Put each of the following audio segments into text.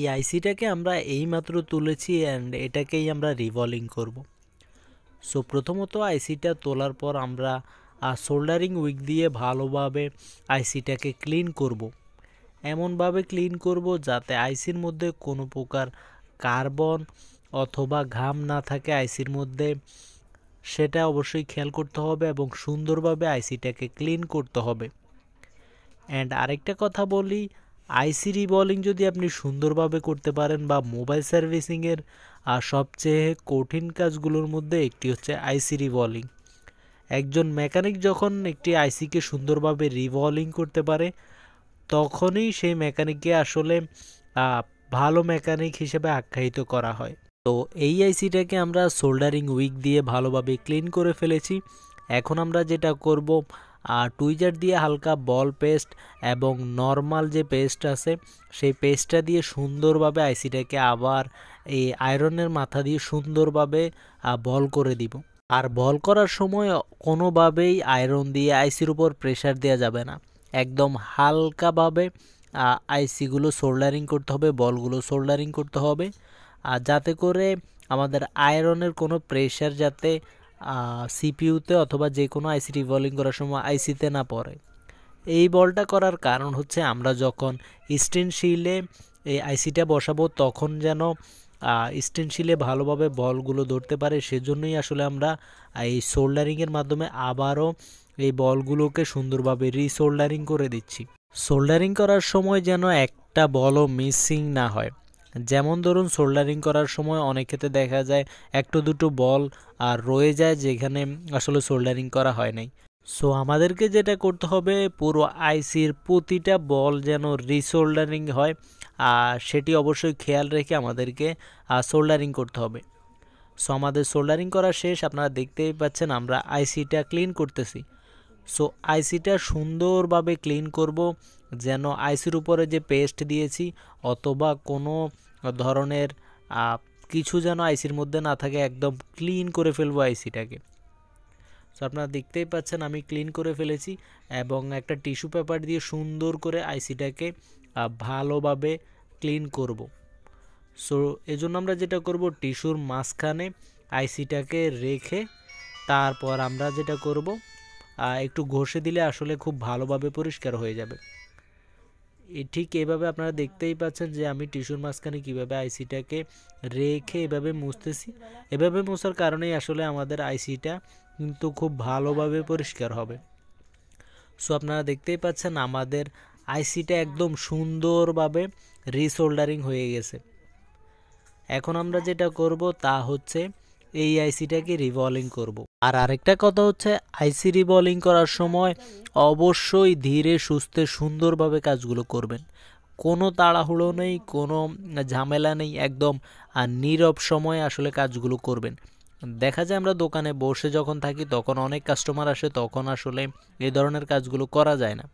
এই আইসিটাকে আমরা এইমাত্র তুলেছি অ্যান্ড এটাকেই আমরা রিভলিং করব। সো প্রথমত আইসিটা তোলার পর আমরা সোল্ডারিং উইক দিয়ে ভালোভাবে আইসিটাকে ক্লিন করব। এমনভাবে ক্লিন করব যাতে আইসির মধ্যে কোনো প্রকার কার্বন অথবা ঘাম না থাকে আইসির মধ্যে সেটা অবশ্যই খেয়াল করতে হবে এবং সুন্দরভাবে আইসিটাকে ক্লিন করতে হবে অ্যান্ড আরেকটা কথা বলি আইসি রিবলিং যদি আপনি সুন্দরভাবে করতে পারেন বা মোবাইল সার্ভিসিংয়ের সবচেয়ে কঠিন কাজগুলোর মধ্যে একটি হচ্ছে আইসি রিবলিং একজন মেকানিক যখন একটি আইসিকে সুন্দরভাবে রিভলিং করতে পারে তখনই সেই মেকানিককে আসলে ভালো মেকানিক হিসেবে আখ্যায়িত করা হয় তো এই আইসিটাকে আমরা সোল্ডারিং উইক দিয়ে ভালোভাবে ক্লিন করে ফেলেছি এখন আমরা যেটা করব আর টুইজার দিয়ে হালকা বল পেস্ট এবং নর্মাল যে পেস্ট আছে সেই পেস্টটা দিয়ে সুন্দরভাবে আইসিটাকে আবার এই আয়রনের মাথা দিয়ে সুন্দরভাবে বল করে দিব আর বল করার সময় কোনোভাবেই আয়রন দিয়ে আইসির উপর প্রেশার দেওয়া যাবে না একদম হালকাভাবে আইসিগুলো সোল্ডারিং করতে হবে বলগুলো সোল্ডারিং করতে হবে আর যাতে করে আমাদের আয়রনের কোনো প্রেশার যাতে সিপিউতে অথবা যে কোনো আইসি বলিং করার সময় আইসিতে না পড়ে এই বলটা করার কারণ হচ্ছে আমরা যখন স্টেনশিলে এই আইসিটা বসাবো তখন যেন স্টেনশিলে ভালোভাবে বলগুলো ধরতে পারে সেজন্যই আসলে আমরা এই সোল্ডারিংয়ের মাধ্যমে আবারও এই বলগুলোকে সুন্দরভাবে রিসোল্ডারিং করে দিচ্ছি সোল্ডারিং করার সময় যেন একটা বলও মিসিং না হয় যেমন ধরুন সোল্ডারিং করার সময় অনেক ক্ষেত্রে দেখা যায় একটু দুটো বল আর রয়ে যায় যেখানে আসলে সোল্ডারিং করা হয় নাই সো আমাদেরকে যেটা করতে হবে পুরো আইসির প্রতিটা বল যেন রিসোল্ডারিং হয় আর সেটি অবশ্যই খেয়াল রেখে আমাদেরকে সোল্ডারিং করতে হবে সো আমাদের সোল্ডারিং করা শেষ আপনারা দেখতেই পাচ্ছেন আমরা আইসিটা ক্লিন করতেছি সো আইসিটা সুন্দরভাবে ক্লিন করব যেন আইসির উপরে যে পেস্ট দিয়েছি অথবা কোনো ধরনের কিছু যেন আইসির মধ্যে না থাকে একদম ক্লিন করে ফেলবো আইসিটাকে সো আপনারা দেখতেই পাচ্ছেন আমি ক্লিন করে ফেলেছি এবং একটা টিস্যু পেপার দিয়ে সুন্দর করে আইসিটাকে ভালোভাবে ক্লিন করব। সো এজন্য আমরা যেটা করব টিস্যুর মাঝখানে আইসিটাকে রেখে তারপর আমরা যেটা করব একটু ঘষে দিলে আসলে খুব ভালোভাবে পরিষ্কার হয়ে যাবে ঠিক এভাবে আপনারা দেখতেই পাচ্ছেন যে আমি টিস্যুর মাঝখানে কীভাবে আইসিটাকে রেখে এভাবে মুছতেছি এভাবে মোছার কারণেই আসলে আমাদের আইসিটা কিন্তু খুব ভালোভাবে পরিষ্কার হবে সো আপনারা দেখতেই পাচ্ছেন আমাদের আইসিটা একদম সুন্দরভাবে রিসোল্ডারিং হয়ে গেছে এখন আমরা যেটা করব তা হচ্ছে এই আইসিটাকে রিভলিং করব। আর আরেকটা কথা হচ্ছে আইসি রিভলিং করার সময় অবশ্যই ধীরে সুস্থে সুন্দরভাবে কাজগুলো করবেন কোনো তাড়াহুড়ো নেই কোনো ঝামেলা নেই একদম আর নীরব সময়ে আসলে কাজগুলো করবেন দেখা যায় আমরা দোকানে বসে যখন থাকি তখন অনেক কাস্টমার আসে তখন আসলে এই ধরনের কাজগুলো করা যায় না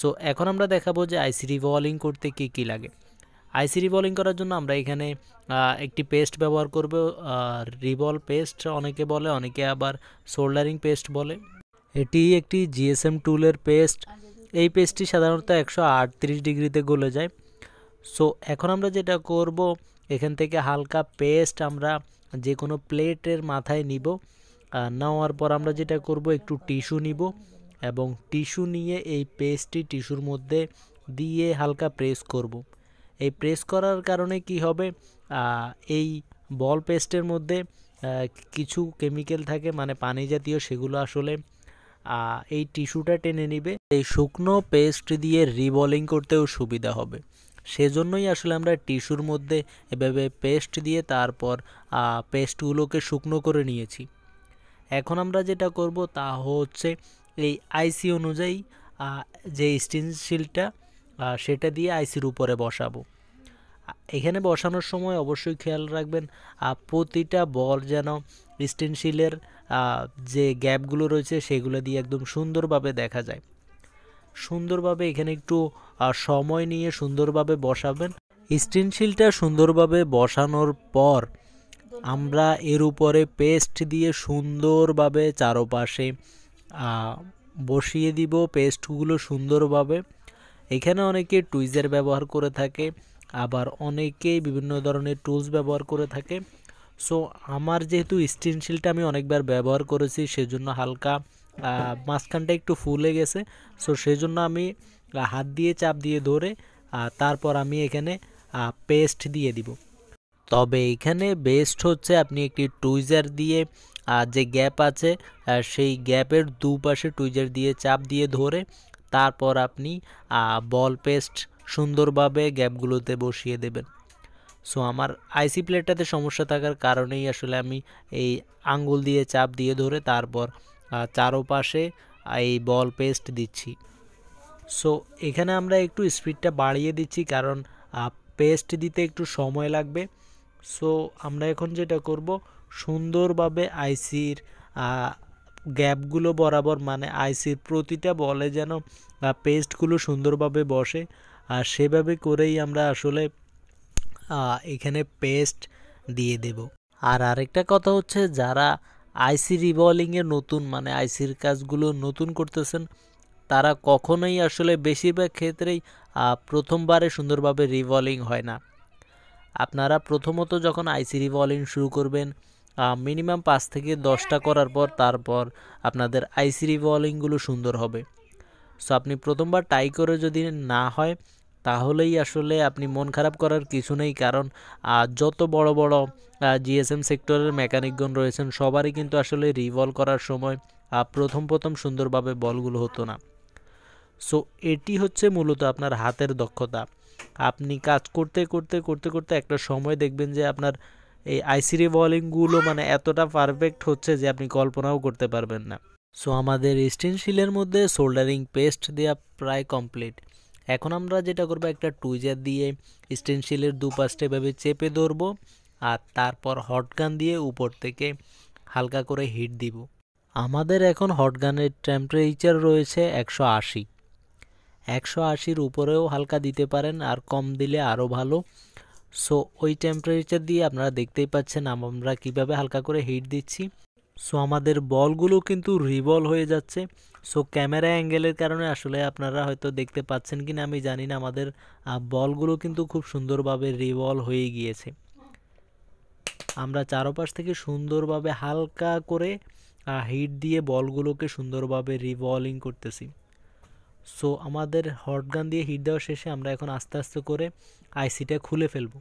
সো এখন আমরা দেখাবো যে আইসি রিভলিং করতে কি কি লাগে আইসি বোলিং করার জন্য আমরা এখানে একটি পেস্ট ব্যবহার করব রিবল পেস্ট অনেকে বলে অনেকে আবার সোল্ডারিং পেস্ট বলে এটি একটি জিএসএম টুলের পেস্ট এই পেস্টটি সাধারণত একশো ডিগ্রিতে গলে যায় সো এখন আমরা যেটা করব এখান থেকে হালকা পেস্ট আমরা যে কোনো প্লেটের মাথায় নিব নেওয়ার পর আমরা যেটা করব একটু টিস্যু নিব এবং টিস্যু নিয়ে এই পেস্টটি টিস্যুর মধ্যে দিয়ে হালকা প্রেস করব এই প্রেস করার কারণে কি হবে এই বল পেস্টের মধ্যে কিছু কেমিক্যাল থাকে মানে পানি জাতীয় সেগুলো আসলে এই টিস্যুটা টেনে নিবে এই শুকনো পেস্ট দিয়ে রিবলিং করতেও সুবিধা হবে সেজন্যই আসলে আমরা টিস্যুর মধ্যে এভাবে পেস্ট দিয়ে তারপর পেস্টগুলোকে শুকনো করে নিয়েছি এখন আমরা যেটা করব তা হচ্ছে এই আইসি অনুযায়ী যে স্টেনসিলটা সেটা দিয়ে আইসির উপরে বসাবো এখানে বসানোর সময় অবশ্যই খেয়াল রাখবেন প্রতিটা বল যেন স্টেনশিলের যে গ্যাপগুলো রয়েছে সেগুলো দিয়ে একদম সুন্দরভাবে দেখা যায় সুন্দরভাবে এখানে একটু সময় নিয়ে সুন্দরভাবে বসাবেন স্টেনশিলটা সুন্দরভাবে বসানোর পর আমরা এর উপরে পেস্ট দিয়ে সুন্দরভাবে চারপাশে বসিয়ে দিব পেস্টগুলো সুন্দরভাবে এখানে অনেকে টুইজার ব্যবহার করে থাকে আবার অনেকেই বিভিন্ন ধরনের টুলস ব্যবহার করে থাকে সো আমার যেহেতু স্টেনসিলটা আমি অনেকবার ব্যবহার করেছি সেজন্য হালকা মাঝখানটা একটু ফুলে গেছে সো সেজন্য আমি হাত দিয়ে চাপ দিয়ে ধরে তারপর আমি এখানে পেস্ট দিয়ে দিব তবে এখানে বেস্ট হচ্ছে আপনি একটি টুইজার দিয়ে যে গ্যাপ আছে সেই গ্যাপের দুপাশে টুইজার দিয়ে চাপ দিয়ে ধরে তারপর আপনি বল পেস্ট সুন্দরভাবে গ্যাপগুলোতে বসিয়ে দেবেন সো আমার আইসি প্লেটটাতে সমস্যা থাকার কারণেই আসলে আমি এই আঙ্গুল দিয়ে চাপ দিয়ে ধরে তারপর চারোপাশে এই বল পেস্ট দিচ্ছি সো এখানে আমরা একটু স্পিডটা বাড়িয়ে দিচ্ছি কারণ পেস্ট দিতে একটু সময় লাগবে সো আমরা এখন যেটা করব সুন্দরভাবে আইসির গ্যাপগুলো বরাবর মানে আইসির প্রতিটা বলে যেন পেস্টগুলো সুন্দরভাবে বসে আর সেভাবে করেই আমরা আসলে এখানে পেস্ট দিয়ে দেব আর আরেকটা কথা হচ্ছে যারা আইসি রিভলিংয়ে নতুন মানে আইসির কাজগুলো নতুন করতেছেন তারা কখনোই আসলে বেশিরভাগ ক্ষেত্রেই প্রথমবারে সুন্দরভাবে রিভলিং হয় না আপনারা প্রথমত যখন আইসি রিভলিং শুরু করবেন মিনিমাম পাঁচ থেকে দশটা করার পর তারপর আপনাদের আইসি রিভলিংগুলো সুন্দর হবে সো আপনি প্রথমবার টাই করে যদি না হয় তাহলেই আসলে আপনি মন খারাপ করার কিছু নেই কারণ যত বড় বড় জিএসএম সেক্টরের মেকানিকগণ রয়েছেন সবারই কিন্তু আসলে রিভলভ করার সময় প্রথম প্রথম সুন্দরভাবে বলগুলো হতো না সো এটি হচ্ছে মূলত আপনার হাতের দক্ষতা আপনি কাজ করতে করতে করতে করতে একটা সময় দেখবেন যে আপনার এই আইসির বোলিংগুলো মানে এতটা পারফেক্ট হচ্ছে যে আপনি কল্পনাও করতে পারবেন না সো আমাদের স্টেনশিলের মধ্যে সোল্ডারিং পেস্ট দেওয়া প্রায় কমপ্লিট এখন আমরা যেটা করবো একটা টুইজার দিয়ে স্টেনশিলের দুপাশটা এভাবে চেপে ধরবো আর তারপর হটগান দিয়ে উপর থেকে হালকা করে হিট দিব আমাদের এখন হটগানের টেম্পারেচার রয়েছে একশো আশি একশো আশির উপরেও হালকা দিতে পারেন আর কম দিলে আরও ভালো সো ওই টেম্পারেচার দিয়ে আপনারা দেখতেই পাচ্ছেন আমরা কিভাবে হালকা করে হিট দিচ্ছি সো আমাদের বলগুলো কিন্তু রিবল হয়ে যাচ্ছে সো ক্যামেরা অ্যাঙ্গেলের কারণে আসলে আপনারা হয়তো দেখতে পাচ্ছেন কি না আমি জানি না আমাদের বলগুলো কিন্তু খুব সুন্দরভাবে রিবল হয়ে গিয়েছে আমরা চারোপাশ থেকে সুন্দরভাবে হালকা করে হিট দিয়ে বলগুলোকে সুন্দরভাবে রিভলিং করতেছি সো আমাদের হটগান দিয়ে হিট দেওয়া শেষে আমরা এখন আস্তে আস্তে করে আইসিটা খুলে ফেলব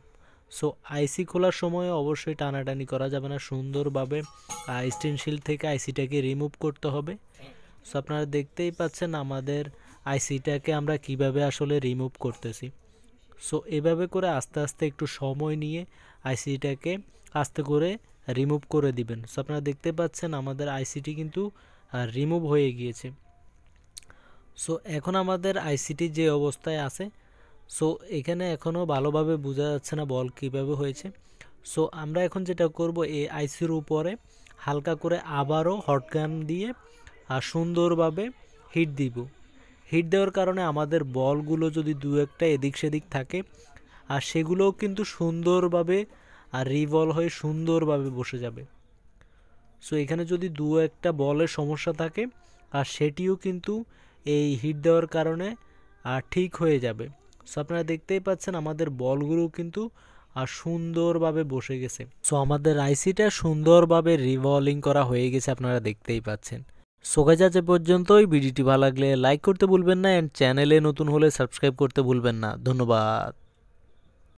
সো আইসি খোলার সময় অবশ্যই টানাটানি করা যাবে না সুন্দরভাবে স্টেনশিল থেকে আইসিটাকে রিমুভ করতে হবে সো আপনারা দেখতেই পাচ্ছেন আমাদের আইসিটাকে আমরা কিভাবে আসলে রিমুভ করতেছি সো এভাবে করে আস্তে আস্তে একটু সময় নিয়ে আইসিটাকে আস্তে করে রিমুভ করে দিবেন সো আপনারা দেখতে পাচ্ছেন আমাদের আইসিটি কিন্তু রিমুভ হয়ে গিয়েছে সো এখন আমাদের আইসিটি যে অবস্থায় আছে সো এখানে এখনও ভালোভাবে বোঝা যাচ্ছে না বল কিভাবে হয়েছে সো আমরা এখন যেটা করব এই আইসির উপরে হালকা করে আবারও হটগান দিয়ে আর সুন্দরভাবে হিট দিব হিট দেওয়ার কারণে আমাদের বলগুলো যদি দু একটা এদিক সেদিক থাকে আর সেগুলোও কিন্তু সুন্দরভাবে আর রিভল হয়ে সুন্দরভাবে বসে যাবে সো এখানে যদি দু একটা বলের সমস্যা থাকে আর সেটিও কিন্তু এই হিট দেওয়ার কারণে ঠিক হয়ে যাবে সো আপনারা দেখতেই পাচ্ছেন আমাদের বলগুলো কিন্তু আর সুন্দরভাবে বসে গেছে সো আমাদের আইসিটা সুন্দরভাবে রিভলিং করা হয়ে গেছে আপনারা দেখতেই পাচ্ছেন সোগাজ আজ পর্যন্ত এই ভিডিওটি ভালো লাগলে লাইক করতে ভুলবেন না অ্যান্ড চ্যানেলে নতুন হলে সাবস্ক্রাইব করতে ভুলবেন না ধন্যবাদ